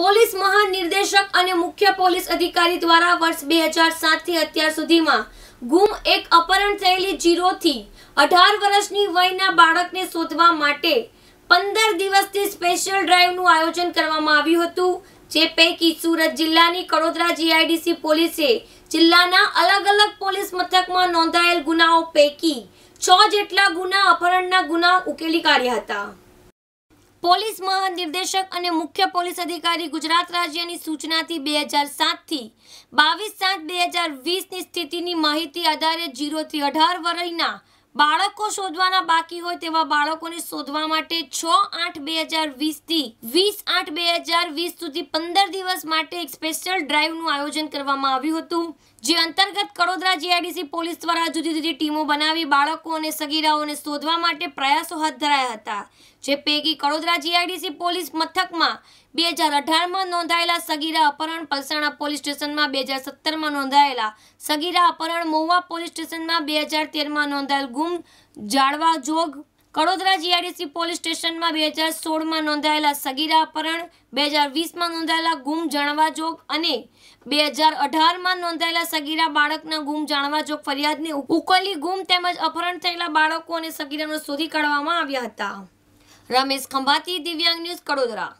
police મહાનિર્દેશક અને મુખ્ય પોલીસ અધિકારી દ્વારા વર્ષ બે હજાર સાતથી અત્યાર સુધીમાં ગુમ એક અપહરણ થયેલી જીરોથી અઢાર વર્ષની વયના બાળકને શોધવા માટે પંદર દિવસથી સ્પેશિયલ ડ્રાઈવનું આયોજન કરવામાં આવ્યું હતું જે પૈકી સુરત જિલ્લાની કડોદરા જીઆઈડીસી પોલીસે જિલ્લાના અલગ અલગ પોલીસ મથકમાં નોંધાયેલ ગુનાઓ પૈકી છ જેટલા ગુના અપહરણના ગુના ઉકેલી કાઢ્યા હતા પોલીસ મહાનિર્દેશક અને મુખ્ય પોલીસ અધિકારી ગુજરાત રાજ્યની સૂચનાથી બે હજાર સાતથી બાવીસ સાત બે હજાર વીસની સ્થિતિની માહિતી આધારે જીરોથી અઢાર વર્ષના બાળકો શોધવાના બાકી હોય તેવા બાળકોને શોધવા માટે છ આઠ બે હજાર વીસથી વીસ આઠ બે હજાર વીસ સુધી પંદર દિવસ માટે એક સ્પેશિયલ ડ્રાઈવનું આયોજન કરવામાં આવ્યું હતું જે અંતર્ગત કડોદરા જીઆઈડીસી પોલીસ દ્વારા જુદી જુદી ટીમો બનાવી બાળકો અને સગીરાઓને શોધવા માટે પ્રયાસો હાથ ધરાયા હતા જે પૈકી કડોદરા જીઆઈડીસી પોલીસ મથકમાં બે હજાર અઢારમાં નોંધાયેલા સગીરા અપહરણ પલસાણા પોલીસ સ્ટેશનમાં બે હજાર સત્તરમાં નોંધાયેલા સગીરા અપહરણ મહુવા પોલીસ સ્ટેશનમાં બે હજાર તેરમાં નોંધાયેલ ગુમ જાળવા જોગ કડોદરા જીઆરડીસી પોલીસ સ્ટેશનમાં બે હજાર સોળમાં નોંધાયેલા સગીરા અપહરણ બે હજાર વીસમાં નોંધાયેલા ગુમ જાણવા જોગ અને બે હજાર અઢારમાં નોંધાયેલા સગીરા બાળકના ગુમ જાણવા જોગ ફરિયાદને ઉકલી ગુમ તેમજ અપહરણ થયેલા બાળકો અને સગીરાનો શોધી કાઢવામાં આવ્યા હતા રમેશ ખંભાતી દિવ્યાંગ ન્યૂઝ કડોદરા